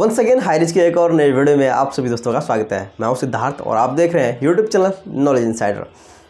one second हायरिज के एक और नए वीडियो में आप सभी दोस्तों का स्वागत है मैं हूं सिद्धार्थ और आप देख रहे हैं यूट्यूब चैनल नॉलेज इनसाइडर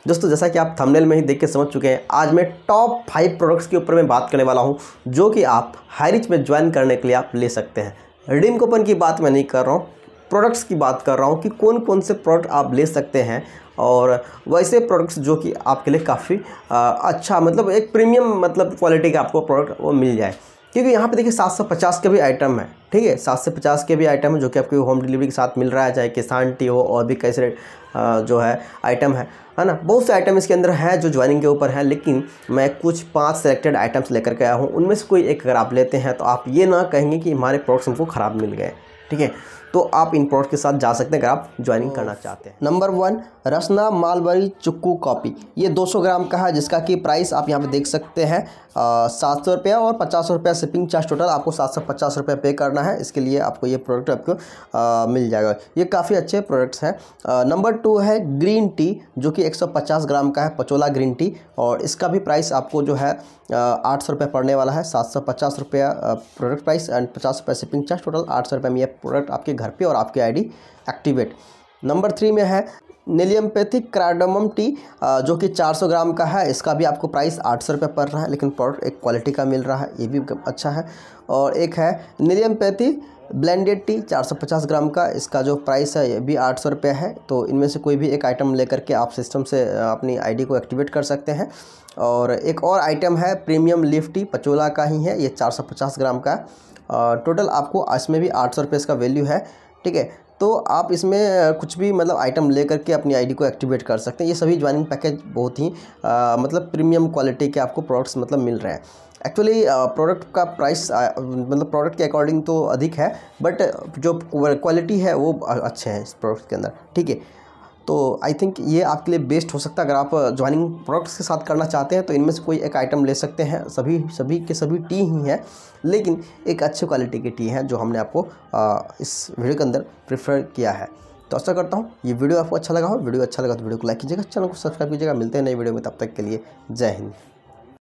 दोस्तों जैसा कि आप थंबनेल में ही देख के समझ चुके हैं आज मैं टॉप फाइव प्रोडक्ट्स के ऊपर मैं बात करने वाला हूँ जो कि आप हायरिज में ज्वाइन करने के लिए आप ले सकते हैं रिडीम कूपन की बात मैं नहीं कर रहा हूँ प्रोडक्ट्स की बात कर रहा हूँ कि कौन कौन से प्रोडक्ट आप ले सकते हैं और वैसे प्रोडक्ट्स जो कि आपके लिए काफ़ी अच्छा मतलब एक प्रीमियम मतलब क्वालिटी का आपको प्रोडक्ट वो मिल जाए क्योंकि यहाँ पे देखिए 750 के भी आइटम है ठीक है 750 के भी आइटम है जो कि आपको होम डिलीवरी के साथ मिल रहा है चाहे किसान टी हो और भी कैसे जो है आइटम है है ना बहुत से आइटम इसके अंदर हैं जो ज्वाइनिंग के ऊपर हैं लेकिन मैं कुछ पांच सेलेक्टेड आइटम्स लेकर के आया हूँ उनमें से कोई एक अगर आप लेते हैं तो आप ये ना कहेंगे कि हमारे प्रोडक्ट्स हमको ख़राब मिल गए ठीक है तो आप इन प्रोडक्ट के साथ जा सकते हैं अगर आप ज्वाइनिंग करना चाहते हैं नंबर वन रसना मालवरी चुक्कू कॉपी ये 200 ग्राम का है जिसका कि प्राइस आप यहाँ पे देख सकते हैं सात सौ रुपया और पचास रुपया शिपिंग चार्ज टोटल आपको सात सौ पचास रुपया पे करना है इसके लिए आपको ये प्रोडक्ट आपको आ, मिल जाएगा ये काफ़ी अच्छे प्रोडक्ट्स हैं नंबर टू है ग्रीन टी जो कि एक ग्राम का है पचोला ग्रीन टी और इसका भी प्राइस आपको जो है आठ सौ रुपये पड़ने वाला है सात सौ पचास रुपया प्रोडक्ट प्राइस एंड पचास रुपये शिपिंग चार्ज टोटल आठ सौ रुपये में यह प्रोडक्ट आपके घर पे और आपकी आईडी एक्टिवेट नंबर थ्री में है नेलियमपैथिक क्राडमम टी जो कि 400 ग्राम का है इसका भी आपको प्राइस आठ सौ रुपये पड़ रहा है लेकिन प्रोडक्ट एक क्वालिटी का मिल रहा है ये भी अच्छा है और एक है नेलियमपैथी ब्लेंडेड टी 450 ग्राम का इसका जो प्राइस है ये भी आठ सौ रुपये है तो इनमें से कोई भी एक आइटम लेकर के आप सिस्टम से अपनी आईडी को एक्टिवेट कर सकते हैं और एक और आइटम है प्रीमियम लीफ टी पचोला का ही है ये 450 ग्राम का टोटल आपको इसमें भी आठ सौ इसका वैल्यू है ठीक है तो आप इसमें कुछ भी मतलब आइटम ले करके अपनी आईडी को एक्टिवेट कर सकते हैं ये सभी ज्वाइनिंग पैकेज बहुत ही आ, मतलब प्रीमियम क्वालिटी के आपको प्रोडक्ट्स मतलब मिल रहे हैं एक्चुअली प्रोडक्ट का प्राइस मतलब प्रोडक्ट के अकॉर्डिंग तो अधिक है बट जो क्वालिटी है वो अच्छे हैं इस प्रोडक्ट के अंदर ठीक है तो आई थिंक ये आपके लिए बेस्ट हो सकता है अगर आप ज्वाइनिंग uh, प्रोडक्ट्स के साथ करना चाहते हैं तो इनमें से कोई एक आइटम ले सकते हैं सभी सभी के सभी टी ही हैं लेकिन एक अच्छी क्वालिटी के टी हैं जो हमने आपको आ, uh, इस वीडियो के अंदर प्रेफर किया है तो ऐसा करता हूँ ये वीडियो आपको अच्छा लगा हो वीडियो अच्छा लगा तो वीडियो को लाइक कीजिएगा चैनल को सब्सक्राइब कीजिएगा मिलते हैं नई वीडियो में तब तक के लिए जय हिंद